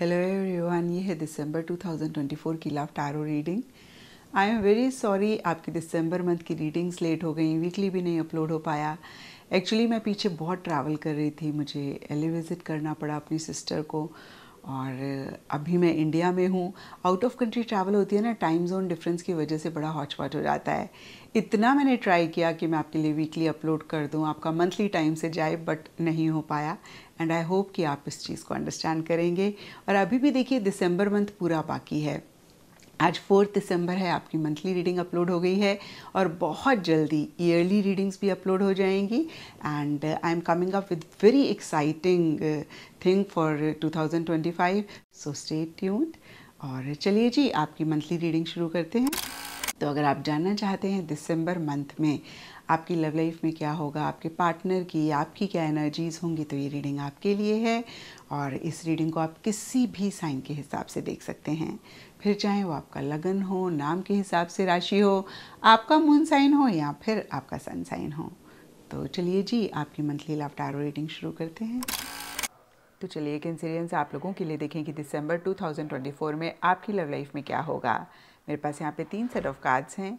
hello everyone ये है दिसंबर 2024 की love tarot reading I am very sorry आपकी दिसंबर मंथ की रीडिंग्स लेट हो गई वीकली भी नहीं अपलोड हो पाया एक्चुअली मैं पीछे बहुत ट्रैवल कर रही थी मुझे एले विज़िट करना पड़ा अपनी सिस्टर को और अभी मैं इंडिया में हूँ आउट ऑफ कंट्री ट्रैवल होती है ना टाइम जोन डिफरेंस की वजह से बड़ा हॉचपॉट हो जाता है इतना मैंने ट्राई किया कि मैं आपके लिए वीकली अपलोड कर दूँ आपका मंथली टाइम से जाए बट नहीं हो पाया एंड आई होप कि आप इस चीज़ को अंडरस्टैंड करेंगे और अभी भी देखिए दिसंबर मंथ पूरा बाकी है आज फोर्थ दिसंबर है आपकी मंथली रीडिंग अपलोड हो गई है और बहुत जल्दी ईयरली रीडिंग्स भी अपलोड हो जाएंगी and I am coming up with very exciting thing for 2025 so stay tuned और चलिए जी आपकी मंथली रीडिंग शुरू करते हैं तो अगर आप जानना चाहते हैं दिसंबर मंथ में आपकी लव लाइफ में क्या होगा आपके पार्टनर की आपकी क्या एनर्जीज़ होंगी तो ये रीडिंग आपके लिए है और इस रीडिंग को आप किसी भी साइन के हिसाब से देख सकते हैं फिर चाहे वो आपका लगन हो नाम के हिसाब से राशि हो आपका मून साइन हो या फिर आपका सन साइन हो तो चलिए जी आपकी मंथली लव टारो रीडिंग शुरू करते हैं तो चलिए कैंसिरियंस आप लोगों के लिए देखें कि दिसंबर 2024 में आपकी लव लाइफ में क्या होगा मेरे पास यहाँ पे तीन सेट ऑफ कार्ड्स हैं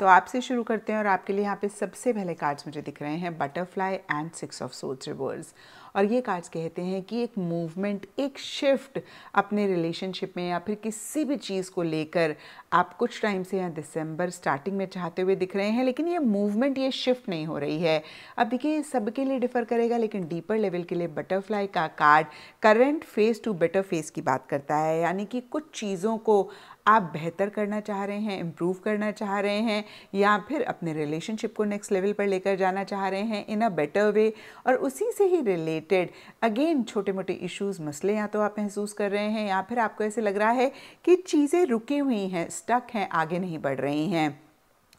तो आपसे शुरू करते हैं और आपके लिए यहाँ पे सबसे पहले कार्ड्स मुझे दिख रहे हैं butterfly and six of swords reverse और ये कार्ड्स कहते हैं कि एक मूवमेंट एक शिफ्ट अपने रिलेशनशिप में या फिर किसी भी चीज़ को लेकर आप कुछ टाइम से यहाँ दिसंबर स्टार्टिंग में चाहते हुए दिख रहे हैं लेकिन ये मूवमेंट ये शिफ्ट नहीं हो रही है अब देखिए सबके लिए डिफ़र करेगा लेकिन डीपर लेवल के लिए बटरफ्लाई का card current phase to better phase की बात करता है यानी कि कुछ चीज़ों को आप बेहतर करना चाह रहे हैं इम्प्रूव करना चाह रहे हैं या फिर अपने रिलेशनशिप को नेक्स्ट लेवल पर लेकर जाना चाह रहे हैं इन अ बेटर वे और उसी से ही रिलेटेड अगेन छोटे मोटे इश्यूज मसले या तो आप महसूस कर रहे हैं या फिर आपको ऐसे लग रहा है कि चीज़ें रुकी हुई हैं स्टक हैं आगे नहीं बढ़ रही हैं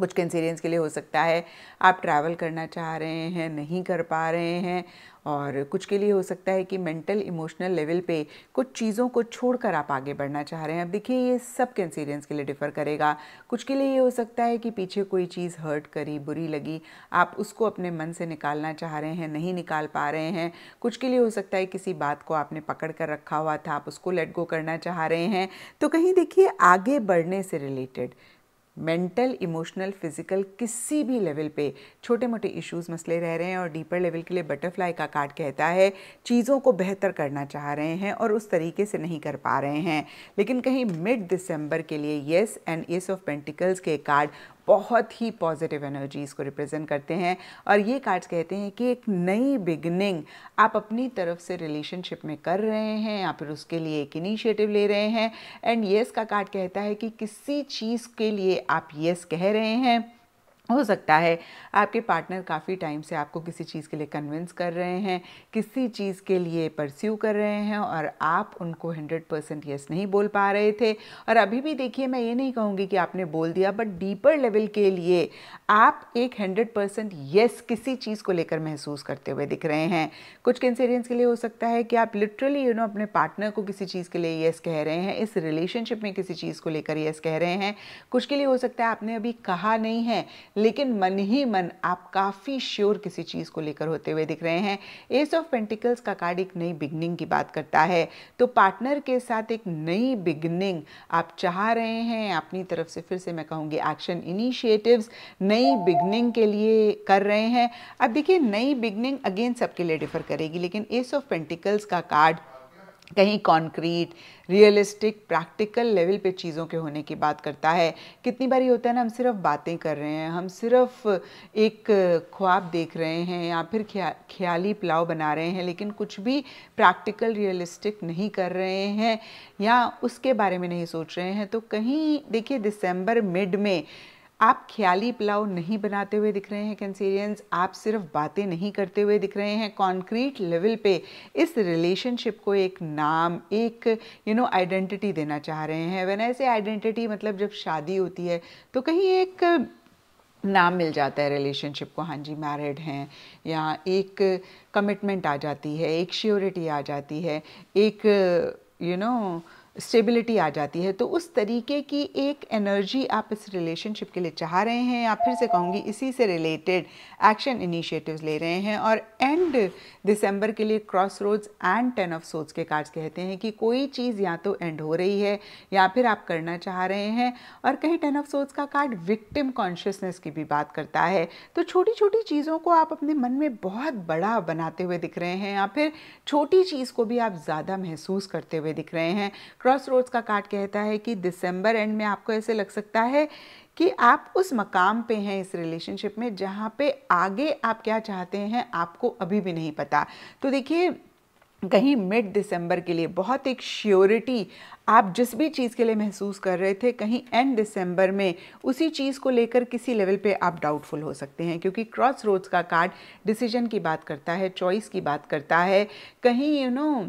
कुछ कंसीडेंस के लिए हो सकता है आप ट्रैवल करना चाह रहे हैं नहीं कर पा रहे हैं और कुछ के लिए हो सकता है कि मेंटल इमोशनल लेवल पे कुछ चीज़ों को छोड़कर आप आगे बढ़ना चाह रहे हैं अब देखिए ये सब कंसीडेंस के लिए डिफ़र करेगा कुछ के लिए ये हो सकता है कि पीछे कोई चीज़ हर्ट करी बुरी लगी आप उसको अपने मन से निकालना चाह रहे हैं नहीं निकाल पा रहे हैं कुछ के लिए हो सकता है किसी बात को आपने पकड़ कर रखा हुआ था आप उसको लेट गो करना चाह रहे हैं तो कहीं देखिए आगे बढ़ने से रिलेटेड मेंटल इमोशनल फिजिकल किसी भी लेवल पे छोटे मोटे इश्यूज मसले रह रहे हैं और डीपर लेवल के लिए बटरफ्लाई का कार्ड कहता है चीज़ों को बेहतर करना चाह रहे हैं और उस तरीके से नहीं कर पा रहे हैं लेकिन कहीं मिड दिसंबर के लिए yes and ace of pentacles के कार्ड बहुत ही पॉजिटिव एनर्जीज़ को रिप्रेजेंट करते हैं और ये कार्ड्स कहते हैं कि एक नई बिगनिंग आप अपनी तरफ से रिलेशनशिप में कर रहे हैं या फिर उसके लिए एक इनिशिएटिव ले रहे हैं एंड येस का कार्ड कहता है कि किसी चीज़ के लिए आप येस कह रहे हैं हो सकता है आपके पार्टनर काफ़ी टाइम से आपको किसी चीज़ के लिए कन्विंस कर रहे हैं किसी चीज़ के लिए परस्यू कर रहे हैं और आप उनको हंड्रेड परसेंट येस नहीं बोल पा रहे थे और अभी भी देखिए मैं ये नहीं कहूँगी कि आपने बोल दिया बट डीपर लेवल के लिए आप एक हंड्रेड परसेंट येस किसी चीज़ को लेकर महसूस करते हुए दिख रहे हैं कुछ कंसेरियंस के लिए हो सकता है कि आप लिटरली यू नो अपने पार्टनर को किसी चीज़ के लिए येस कह रहे हैं इस रिलेशनशिप में किसी चीज़ को लेकर येस कह रहे हैं कुछ के लिए हो सकता है आपने अभी कहा नहीं है लेकिन मन ही मन आप काफ़ी श्योर किसी चीज़ को लेकर होते हुए दिख रहे हैं एस ऑफ पेंटिकल्स का कार्ड एक नई बिगनिंग की बात करता है तो पार्टनर के साथ एक नई बिगनिंग आप चाह रहे हैं अपनी तरफ से फिर से मैं कहूँगी एक्शन इनिशिएटिव नई बिगनिंग के लिए कर रहे हैं अब देखिए नई बिगनिंग अगेन सबके लिए डिफर करेगी लेकिन एस ऑफ पेंटिकल्स का कार्ड कहीं कॉन्क्रीट रियलिस्टिक प्रैक्टिकल लेवल पे चीज़ों के होने की बात करता है कितनी बारी होता है ना हम सिर्फ बातें कर रहे हैं हम सिर्फ एक ख्वाब देख रहे हैं या फिर ख्या ख्याली पुलाव बना रहे हैं लेकिन कुछ भी प्रैक्टिकल रियलिस्टिक नहीं कर रहे हैं या उसके बारे में नहीं सोच रहे हैं तो कहीं देखिए दिसंबर मिड में आप ख्याली पुलाव नहीं बनाते हुए दिख रहे हैं कैंसेरियंस आप सिर्फ बातें नहीं करते हुए दिख रहे हैं कॉन्क्रीट लेवल पे इस रिलेशनशिप को एक नाम एक यू नो आइडेंटिटी देना चाह रहे हैं वैन ऐसे आइडेंटिटी मतलब जब शादी होती है तो कहीं एक नाम मिल जाता है रिलेशनशिप को हाँ जी मैरिड हैं या एक कमिटमेंट आ जाती है एक श्योरिटी आ जाती है एक you you know know, stability आ जाती है तो उस तरीके की एक एनर्जी आप इस रिलेशनशिप के लिए चाह रहे हैं या फिर से कहूँगी इसी से रिलेटेड एक्शन इनिशिएटिव्स ले रहे हैं और एंड दिसंबर के लिए cross roads and ten of सोच के कार्ड्स कहते हैं कि कोई चीज़ या तो एंड हो रही है या फिर आप करना चाह रहे हैं और कहीं टेन ऑफ सोच का कार्ड विक्टिम कॉन्शियसनेस की भी बात करता है तो छोटी छोटी चीज़ों को आप अपने मन में बहुत बड़ा बनाते हुए दिख रहे हैं या फिर छोटी चीज़ को भी आप ज़्यादा महसूस करते हुए दिख रहे हैं क्रॉस रोड्स का कार्ड कहता है कि दिसंबर एंड में आपको ऐसे लग सकता है कि आप उस मकाम पे हैं इस रिलेशनशिप में जहाँ पे आगे आप क्या चाहते हैं आपको अभी भी नहीं पता तो देखिए कहीं मिड दिसंबर के लिए बहुत एक श्योरिटी आप जिस भी चीज़ के लिए महसूस कर रहे थे कहीं एंड दिसंबर में उसी चीज़ को लेकर किसी लेवल पे आप डाउटफुल हो सकते हैं क्योंकि क्रॉस रोड्स का कार्ड डिसीजन की बात करता है चॉइस की बात करता है कहीं यू you नो know,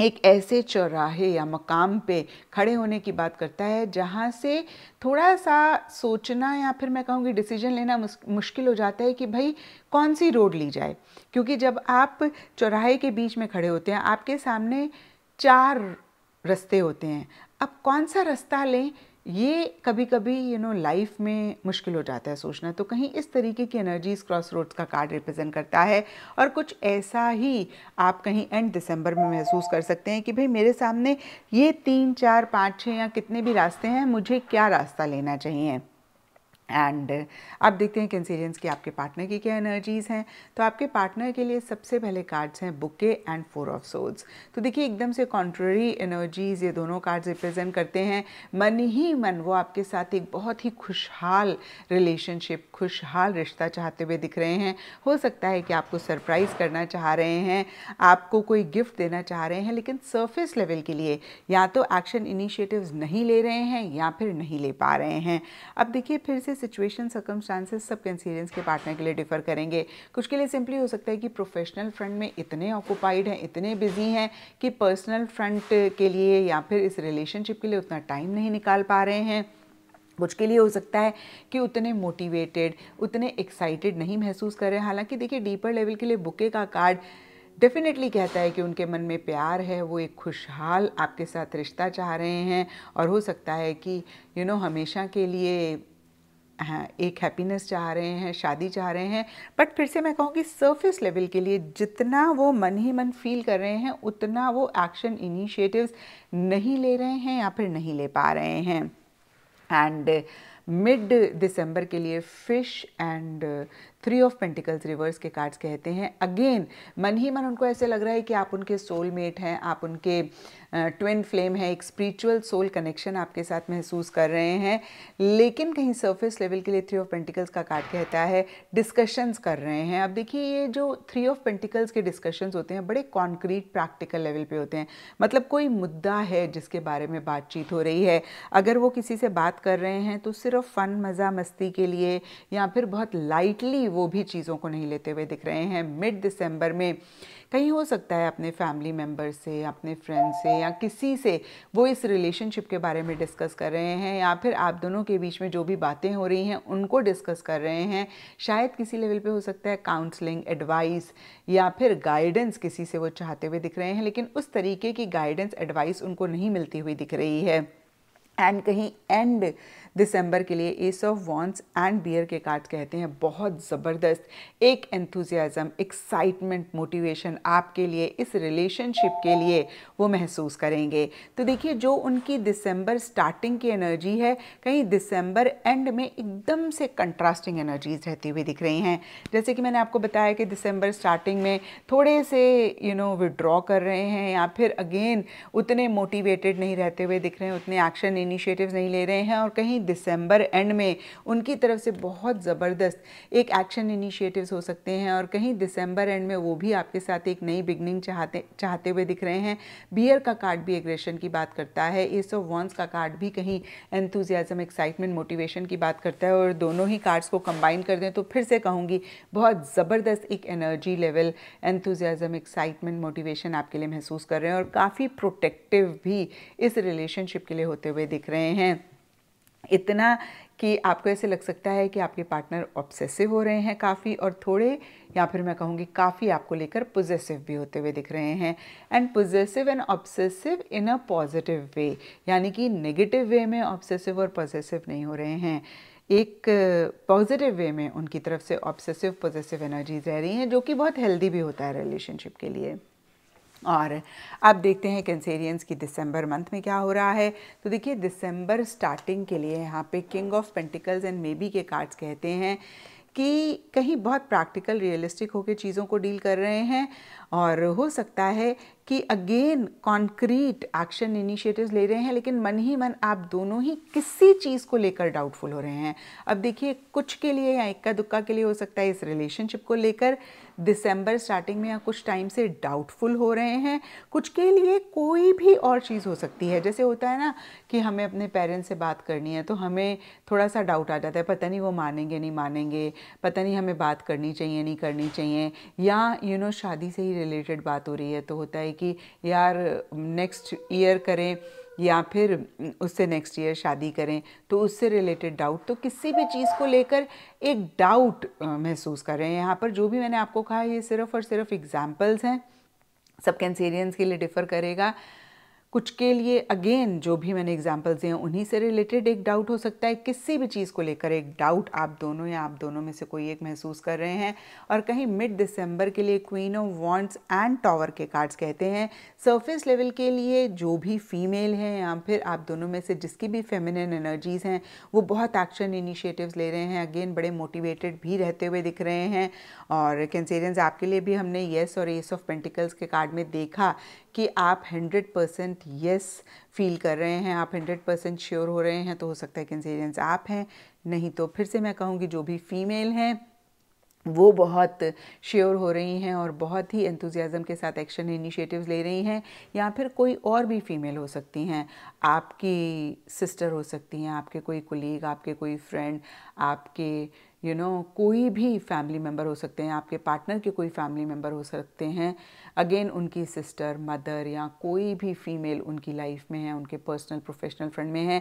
एक ऐसे चौराहे या मकाम पे खड़े होने की बात करता है जहाँ से थोड़ा सा सोचना या फिर मैं कहूँगी डिसीजन लेना मुश्किल हो जाता है कि भाई कौन सी रोड ली जाए क्योंकि जब आप चौराहे के बीच में खड़े होते हैं आपके सामने चार रास्ते होते हैं अब कौन सा रास्ता लें ये कभी कभी यू नो लाइफ में मुश्किल हो जाता है सोचना तो कहीं इस तरीके की एनर्जीज क्रॉस रोड्स का कार्ड रिप्रेजेंट करता है और कुछ ऐसा ही आप कहीं एंड दिसंबर में महसूस कर सकते हैं कि भाई मेरे सामने ये तीन चार पाँच छः या कितने भी रास्ते हैं मुझे क्या रास्ता लेना चाहिए एंड uh, आप देखते हैं कैंसीरियंस की आपके पार्टनर की क्या एनर्जीज़ हैं तो आपके पार्टनर के लिए सबसे पहले कार्ड्स हैं bouquet and four of swords तो देखिए एकदम से कॉन्ट्ररी एनर्जीज़ ये दोनों कार्ड्स रिप्रेजेंट करते हैं मन ही मन वो आपके साथ एक बहुत ही खुशहाल रिलेशनशिप खुशहाल रिश्ता चाहते हुए दिख रहे हैं हो सकता है कि आपको सरप्राइज़ करना चाह रहे हैं आपको कोई गिफ्ट देना चाह रहे हैं लेकिन सर्फेस लेवल के लिए या तो एक्शन इनिशिएटिव नहीं ले रहे हैं या फिर नहीं ले पा रहे हैं अब देखिए फिर से सिचुएशन सर्कमस्टांसेस सब कंसीडेंस के पार्टनर के लिए डिफर करेंगे कुछ के लिए सिंपली हो सकता है कि प्रोफेशनल फ्रंट में इतने ऑक्यूपाइड हैं इतने बिजी हैं कि पर्सनल फ्रंट के लिए या फिर इस रिलेशनशिप के लिए उतना टाइम नहीं निकाल पा रहे हैं कुछ के लिए हो सकता है कि उतने मोटिवेटेड उतने एक्साइटेड नहीं महसूस कर रहे हैं हालांकि देखिए डीपर लेवल के लिए बुके का कार्ड डेफिनेटली कहता है कि उनके मन में प्यार है वो एक खुशहाल आपके साथ रिश्ता चाह रहे हैं और हो सकता है कि यू you नो know, हमेशा के लिए एक हैप्पीनेस चाह रहे हैं शादी चाह रहे हैं बट फिर से मैं कहूँगी सरफेस लेवल के लिए जितना वो मन ही मन फील कर रहे हैं उतना वो एक्शन इनिशिएटिव्स नहीं ले रहे हैं या फिर नहीं ले पा रहे हैं एंड मिड दिसंबर के लिए fish and three of pentacles reverse के कार्ड्स कहते हैं अगेन मन ही मन उनको ऐसे लग रहा है कि आप उनके सोलमेट हैं आप उनके ट्विन फ्लेम हैं एक स्पिरिचुअल सोल कनेक्शन आपके साथ महसूस कर रहे हैं लेकिन कहीं सरफेस लेवल के लिए थ्री ऑफ पेंटिकल्स का कार्ड कहता है डिस्कशंस कर रहे हैं अब देखिए ये जो थ्री ऑफ पेंटिकल्स के डिस्कशंस होते हैं बड़े कॉन्क्रीट प्रैक्टिकल लेवल पे होते हैं मतलब कोई मुद्दा है जिसके बारे में बातचीत हो रही है अगर वो किसी से बात कर रहे हैं तो सिर्फ फ़न मज़ा मस्ती के लिए या फिर बहुत लाइटली भी वो भी चीज़ों को नहीं लेते हुए दिख रहे हैं मिड दिसंबर में कहीं हो सकता है अपने फैमिली मेम्बर से अपने फ्रेंड से या किसी से वो इस रिलेशनशिप के बारे में डिस्कस कर रहे हैं या फिर आप दोनों के बीच में जो भी बातें हो रही हैं उनको डिस्कस कर रहे हैं शायद किसी लेवल पे हो सकता है काउंसलिंग एडवाइस या फिर गाइडेंस किसी से वो चाहते हुए दिख रहे हैं लेकिन उस तरीके की गाइडेंस एडवाइस उनको नहीं मिलती हुई दिख रही है एंड कहीं एंड दिसंबर के लिए ace of wands and bear के कार्ड कहते हैं बहुत ज़बरदस्त एक एंथुजियाज़म एक्साइटमेंट मोटिवेशन आपके लिए इस रिलेशनशिप के लिए वो महसूस करेंगे तो देखिए जो उनकी दिसंबर स्टार्टिंग की एनर्जी है कहीं दिसंबर एंड में एकदम से कंट्रास्टिंग एनर्जीज रहती हुई दिख रही हैं जैसे कि मैंने आपको बताया कि दिसंबर स्टार्टिंग में थोड़े से यू नो विड्रॉ कर रहे हैं या फिर अगेन उतने मोटिवेटेड नहीं रहते हुए दिख रहे हैं उतने एक्शन इनिशिएटिव्स नहीं ले रहे हैं और कहीं ही दिसंबर एंड में उनकी तरफ से बहुत ज़बरदस्त एक एक्शन इनिशिएटिव्स हो सकते हैं और कहीं दिसंबर एंड में वो भी आपके साथ एक नई बिगनिंग चाहते चाहते हुए दिख रहे हैं बियर का कार्ड भी एग्रेशन की बात करता है एस ऑफ वॉन्स का कार्ड भी कहीं एंथुजियाज़म एक्साइटमेंट मोटिवेशन की बात करता है और दोनों ही कार्ड्स को कंबाइन कर दें तो फिर से कहूँगी बहुत ज़बरदस्त एक energy level enthusiasm excitement motivation आपके लिए महसूस कर रहे हैं और काफ़ी प्रोटेक्टिव भी इस रिलेशनशिप के लिए होते हुए दिख रहे हैं इतना कि आपको ऐसे लग सकता है कि आपके पार्टनर ऑब्सेसिव हो रहे हैं काफ़ी और थोड़े या फिर मैं कहूँगी काफ़ी आपको लेकर पोजेसिव भी होते हुए दिख रहे हैं and possessive and obsessive in a positive way यानी कि नेगेटिव वे में ऑब्सेसिव और पॉजिटिव नहीं हो रहे हैं एक पॉजिटिव वे में उनकी तरफ से ऑब्सेसिव पॉजिटिव एनर्जीज रह रही हैं जो कि बहुत हेल्दी भी होता है रिलेशनशिप के लिए और अब देखते हैं कैंसेरियंस की दिसंबर मंथ में क्या हो रहा है तो देखिए दिसंबर स्टार्टिंग के लिए यहाँ पे king of pentacles and maybe के कार्ड्स कहते हैं कि कहीं बहुत प्रैक्टिकल रियलिस्टिक होकर चीज़ों को डील कर रहे हैं और हो सकता है कि अगेन कॉन्क्रीट एक्शन इनिशिएटिव्स ले रहे हैं लेकिन मन ही मन आप दोनों ही किसी चीज़ को लेकर डाउटफुल हो रहे हैं अब देखिए कुछ के लिए या इक्का दुक्का के लिए हो सकता है इस रिलेशनशिप को लेकर दिसंबर स्टार्टिंग में या कुछ टाइम से डाउटफुल हो रहे हैं कुछ के लिए कोई भी और चीज़ हो सकती है जैसे होता है ना कि हमें अपने पेरेंट्स से बात करनी है तो हमें थोड़ा सा डाउट आ जाता है पता नहीं वो मानेंगे नहीं मानेंगे पता नहीं हमें बात करनी चाहिए नहीं करनी चाहिए या यू you नो know, शादी से ही रिलेटेड बात हो रही है तो होता है कि यार नेक्स्ट ईयर करें या फिर उससे नेक्स्ट ईयर शादी करें तो उससे रिलेटेड डाउट तो किसी भी चीज़ को लेकर एक डाउट महसूस कर रहे हैं यहाँ पर जो भी मैंने आपको कहा ये सिर्फ और सिर्फ एग्ज़ाम्पल्स हैं सब कैंसेरियंस के लिए डिफ़र करेगा कुछ के लिए अगेन जो भी मैंने एग्जाम्पल्स हैं उन्हीं से रिलेटेड एक डाउट हो सकता है किसी भी चीज़ को लेकर एक डाउट आप दोनों या आप दोनों में से कोई एक महसूस कर रहे हैं और कहीं मिड दिसंबर के लिए queen of wands and tower के कार्ड्स कहते हैं सरफेस लेवल के लिए जो भी फीमेल हैं या फिर आप दोनों में से जिसकी भी फेमिनिन एनर्जीज़ हैं वो बहुत एक्शन इनिशिएटिव्स ले रहे हैं अगेन बड़े मोटिवेटेड भी रहते हुए दिख रहे हैं और कैंसेरियंस आपके लिए भी हमने येस और एस ऑफ पेंटिकल्स के कार्ड में देखा कि आप 100 परसेंट येस फील कर रहे हैं आप 100 परसेंट श्योर हो रहे हैं तो हो सकता है कंसीडेंस आप हैं नहीं तो फिर से मैं कहूँगी जो भी फीमेल हैं वो बहुत श्योर हो रही हैं और बहुत ही एंथुजियाज़म के साथ एक्शन इनिशिएटिव्स ले रही हैं या फिर कोई और भी फीमेल हो सकती हैं आपकी सिस्टर हो सकती हैं आपके कोई कुलीग आपके कोई फ्रेंड आपके यू you नो know, कोई भी फैमिली मेम्बर हो सकते हैं आपके पार्टनर के कोई फैमिली मेम्बर हो सकते हैं अगेन उनकी सिस्टर मदर या कोई भी फीमेल उनकी लाइफ में है उनके पर्सनल प्रोफेशनल फ्रेंड में है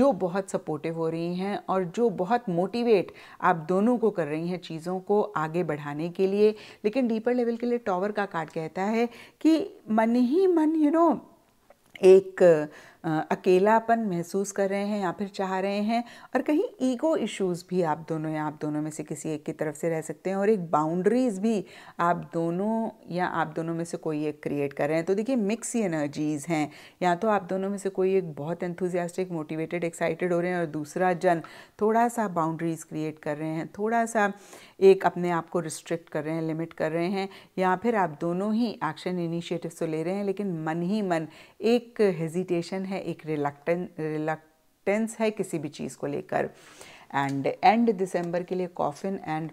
जो बहुत सपोर्टिव हो रही हैं और जो बहुत मोटिवेट आप दोनों को कर रही हैं चीज़ों को आगे बढ़ाने के लिए लेकिन डीपर लेवल के लिए टॉवर का कार्ड कहता है कि मन ही मन यू you नो know, एक अकेलापन महसूस कर रहे हैं या फिर चाह रहे हैं और कहीं ईगो इश्यूज भी आप दोनों या आप दोनों में से किसी एक की तरफ से रह सकते हैं और एक बाउंड्रीज भी आप दोनों या आप दोनों में से कोई एक क्रिएट कर रहे हैं तो देखिए मिक्स ही एनर्जीज़ हैं या तो आप दोनों में से कोई एक बहुत एंथुजियास्टिक मोटिवेटेड एक्साइटेड हो रहे हैं और दूसरा जन थोड़ा सा बाउंड्रीज क्रिएट कर रहे हैं थोड़ा सा एक अपने आप को रिस्ट्रिक्ट कर रहे हैं लिमिट कर रहे हैं या फिर आप दोनों ही एक्शन इनिशिएटिव्स तो ले रहे हैं लेकिन मन ही मन एक हेजिटेशन है है एक रिलक्टें रिलक्टेंस है किसी भी चीज़ को लेकर एंड एंड दिसंबर के लिए coffin and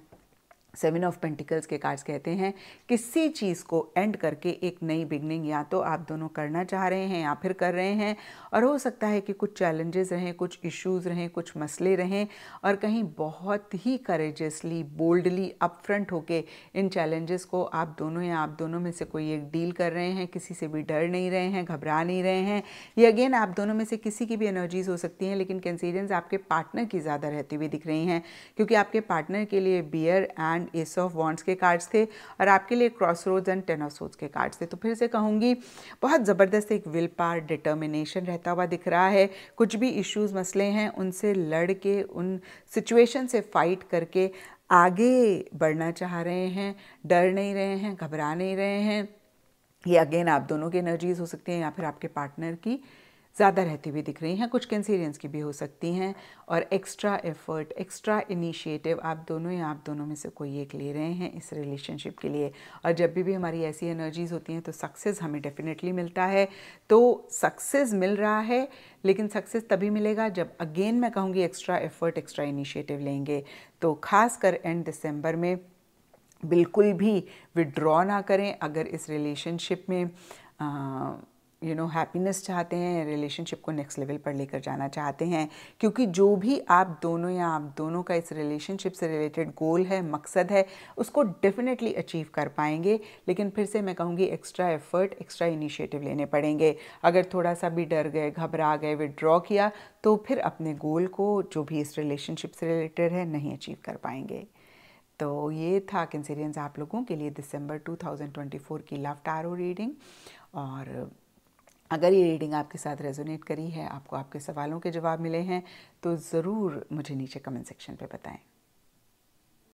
seven of pentacles के कार्ड्स कहते हैं किसी चीज़ को एंड करके एक नई बिगनिंग या तो आप दोनों करना चाह रहे हैं या फिर कर रहे हैं और हो सकता है कि कुछ चैलेंजेस रहें कुछ इश्यूज रहें कुछ मसले रहें और कहीं बहुत ही करेजसली बोल्डली अपफ्रंट होके इन चैलेंजेस को आप दोनों या आप दोनों में से कोई एक डील कर रहे हैं किसी से भी डर नहीं रहे हैं घबरा नहीं रहे हैं ये अगेन आप दोनों में से किसी की भी एनर्जीज हो सकती हैं लेकिन कंसीडेंस आपके पार्टनर की ज़्यादा रहती हुई दिख रही हैं क्योंकि आपके पार्टनर के लिए bear and and ace of wands के कार्ड्स थे और आपके लिए cross roads and ten of सोच के कार्ड्स थे तो फिर से कहूँगी बहुत ज़बरदस्त एक विल पार डिटर्मिनेशन रहता हुआ दिख रहा है कुछ भी इश्यूज़ मसले हैं उनसे लड़ के उन सिचुएशन से फाइट करके आगे बढ़ना चाह रहे हैं डर नहीं रहे हैं घबरा नहीं रहे हैं ये अगेन आप दोनों की एनर्जीज हो सकती हैं या फिर आपके पार्टनर की ज़्यादा रहती हुई दिख रही हैं कुछ कंसीरियंस की भी हो सकती हैं और एक्स्ट्रा एफर्ट एक्स्ट्रा इनिशिएटिव आप दोनों या आप दोनों में से कोई एक ले रहे हैं इस रिलेशनशिप के लिए और जब भी भी हमारी ऐसी एनर्जीज़ होती हैं तो सक्सेस हमें डेफिनेटली मिलता है तो सक्सेस मिल रहा है लेकिन सक्सेस तभी मिलेगा जब अगेन मैं कहूँगी एक्स्ट्रा एफर्ट एक्स्ट्रा इनिशिएटिव लेंगे तो खास एंड दिसंबर में बिल्कुल भी विड्रॉ ना करें अगर इस रिलेशनशिप में आ, यू नो हैप्पीनेस चाहते हैं रिलेशनशिप को नेक्स्ट लेवल पर लेकर जाना चाहते हैं क्योंकि जो भी आप दोनों या आप दोनों का इस रिलेशनशिप से रिलेटेड गोल है मकसद है उसको डेफिनेटली अचीव कर पाएंगे लेकिन फिर से मैं कहूँगी एक्स्ट्रा एफर्ट एक्स्ट्रा इनिशिएटिव लेने पड़ेंगे अगर थोड़ा सा भी डर गए घबरा गए विड्रॉ किया तो फिर अपने गोल को जो भी इस रिलेशनशिप से रिलेटेड है नहीं अचीव कर पाएंगे तो ये था कैंसेरियंस आप लोगों के लिए दिसंबर 2024 की लव टारो रीडिंग और अगर ये रीडिंग आपके साथ रेजोनेट करी है आपको आपके सवालों के जवाब मिले हैं तो ज़रूर मुझे नीचे कमेंट सेक्शन पर बताएं